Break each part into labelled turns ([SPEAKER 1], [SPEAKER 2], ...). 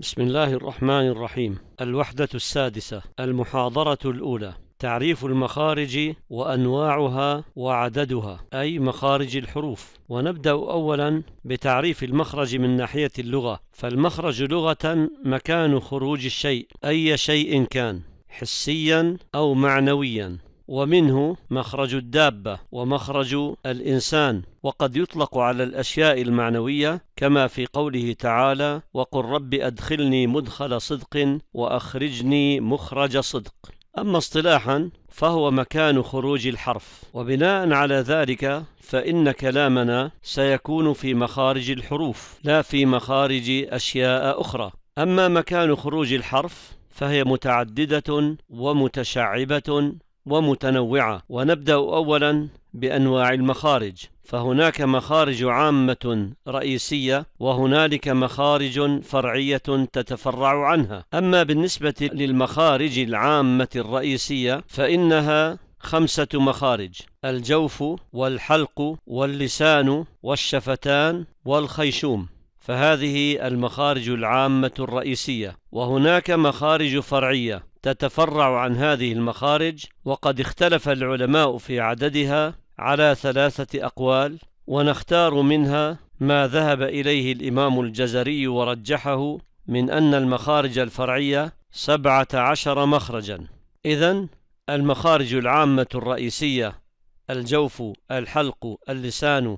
[SPEAKER 1] بسم الله الرحمن الرحيم الوحدة السادسة المحاضرة الأولى تعريف المخارج وأنواعها وعددها أي مخارج الحروف ونبدأ أولا بتعريف المخرج من ناحية اللغة فالمخرج لغة مكان خروج الشيء أي شيء كان حسيا أو معنويا ومنه مخرج الدابة ومخرج الإنسان وقد يطلق على الأشياء المعنوية كما في قوله تعالى وقل رب أدخلني مدخل صدق وأخرجني مخرج صدق أما اصطلاحا فهو مكان خروج الحرف وبناء على ذلك فإن كلامنا سيكون في مخارج الحروف لا في مخارج أشياء أخرى أما مكان خروج الحرف فهي متعددة ومتشعبة ومتنوعة ونبدأ أولا بأنواع المخارج فهناك مخارج عامة رئيسية وهنالك مخارج فرعية تتفرع عنها أما بالنسبة للمخارج العامة الرئيسية فإنها خمسة مخارج الجوف والحلق واللسان والشفتان والخيشوم فهذه المخارج العامة الرئيسية وهناك مخارج فرعية تتفرع عن هذه المخارج وقد اختلف العلماء في عددها على ثلاثة أقوال ونختار منها ما ذهب إليه الإمام الجزري ورجحه من أن المخارج الفرعية سبعة عشر مخرجا إذا المخارج العامة الرئيسية الجوف الحلق اللسان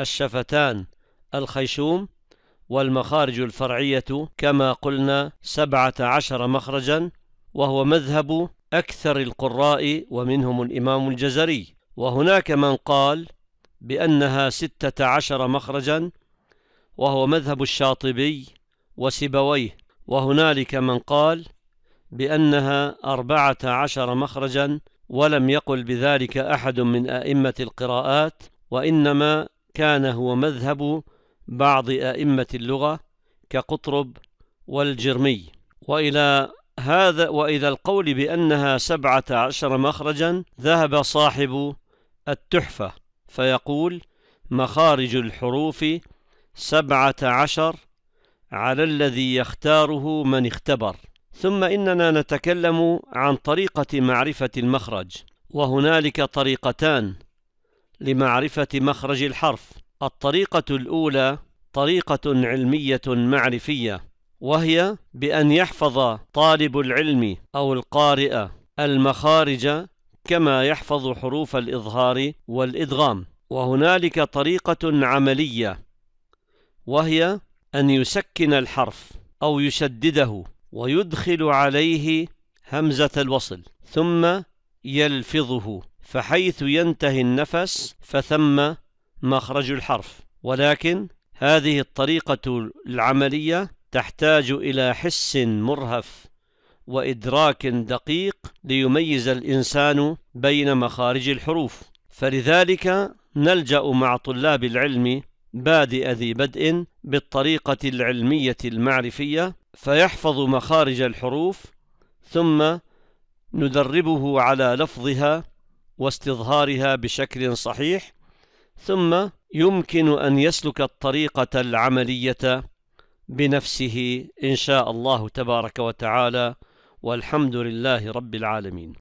[SPEAKER 1] الشفتان الخيشوم والمخارج الفرعية كما قلنا سبعة عشر مخرجا وهو مذهب أكثر القراء ومنهم الإمام الجزري وهناك من قال بأنها ستة عشر مخرجا وهو مذهب الشاطبي وسبويه وهنالك من قال بأنها أربعة عشر مخرجا ولم يقل بذلك أحد من أئمة القراءات وإنما كان هو مذهب بعض أئمة اللغة كقطرب والجرمي وإلى هذا وإلى القول بأنها سبعة عشر مخرجا ذهب صاحب التحفة فيقول مخارج الحروف سبعة عشر على الذي يختاره من اختبر ثم إننا نتكلم عن طريقة معرفة المخرج وهنالك طريقتان لمعرفة مخرج الحرف الطريقة الأولى طريقة علمية معرفية وهي بأن يحفظ طالب العلم أو القارئ المخارج كما يحفظ حروف الإظهار والإدغام وهنالك طريقة عملية وهي أن يسكن الحرف أو يشدده ويدخل عليه همزة الوصل ثم يلفظه فحيث ينتهي النفس فثم مخرج الحرف ولكن هذه الطريقة العملية تحتاج إلى حس مرهف وإدراك دقيق ليميز الإنسان بين مخارج الحروف فلذلك نلجأ مع طلاب العلم بادئ ذي بدء بالطريقة العلمية المعرفية فيحفظ مخارج الحروف ثم ندربه على لفظها واستظهارها بشكل صحيح ثم يمكن أن يسلك الطريقة العملية بنفسه إن شاء الله تبارك وتعالى والحمد لله رب العالمين